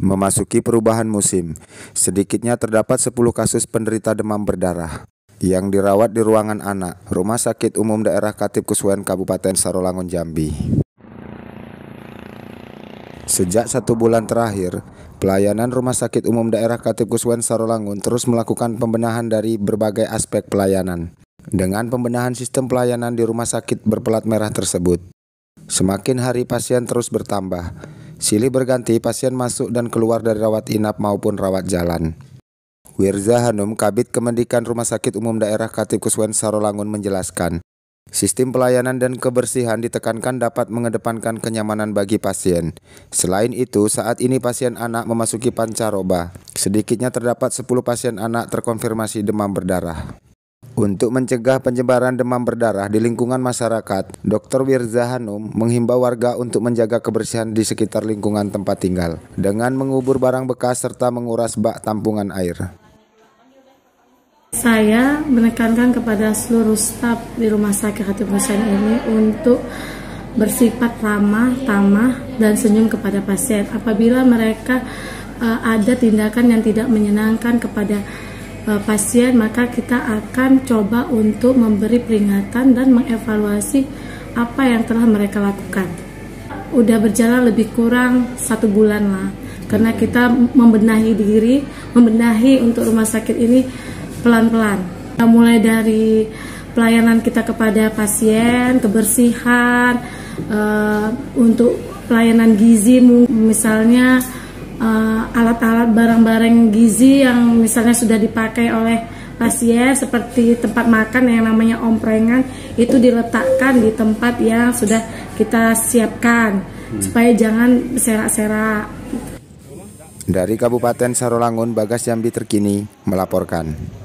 Memasuki perubahan musim, sedikitnya terdapat 10 kasus penderita demam berdarah yang dirawat di ruangan anak, Rumah Sakit Umum Daerah Katib Kusuen Kabupaten Sarolangun Jambi. Sejak satu bulan terakhir, pelayanan Rumah Sakit Umum Daerah Katib Kusuen Sarolangun terus melakukan pembenahan dari berbagai aspek pelayanan. Dengan pembenahan sistem pelayanan di rumah sakit berpelat merah tersebut, semakin hari pasien terus bertambah, Silih berganti pasien masuk dan keluar dari rawat inap maupun rawat jalan. Wirza Hanum, Kabit Kemendikan Rumah Sakit Umum Daerah Katip Kuswen Sarolangun menjelaskan, sistem pelayanan dan kebersihan ditekankan dapat mengedepankan kenyamanan bagi pasien. Selain itu, saat ini pasien anak memasuki pancaroba. Sedikitnya terdapat 10 pasien anak terkonfirmasi demam berdarah. Untuk mencegah penyebaran demam berdarah di lingkungan masyarakat, Dr. Wirza Hanum menghimbau warga untuk menjaga kebersihan di sekitar lingkungan tempat tinggal dengan mengubur barang bekas serta menguras bak tampungan air. Saya menekankan kepada seluruh staf di Rumah Sakit Hati Husain ini untuk bersifat ramah, tamah, dan senyum kepada pasien. Apabila mereka uh, ada tindakan yang tidak menyenangkan kepada Eh, pasien maka kita akan coba untuk memberi peringatan dan mengevaluasi apa yang telah mereka lakukan. Udah berjalan lebih kurang satu bulan lah, karena kita membenahi diri, membenahi untuk rumah sakit ini pelan-pelan. Mulai dari pelayanan kita kepada pasien, kebersihan, eh, untuk pelayanan gizi, misalnya uh, alat-alat barang-barang gizi yang misalnya sudah dipakai oleh pasien seperti tempat makan yang namanya omprengan itu diletakkan di tempat yang sudah kita siapkan hmm. supaya jangan serak-serak. Dari Kabupaten Sarolangun, Bagas Jambi terkini melaporkan.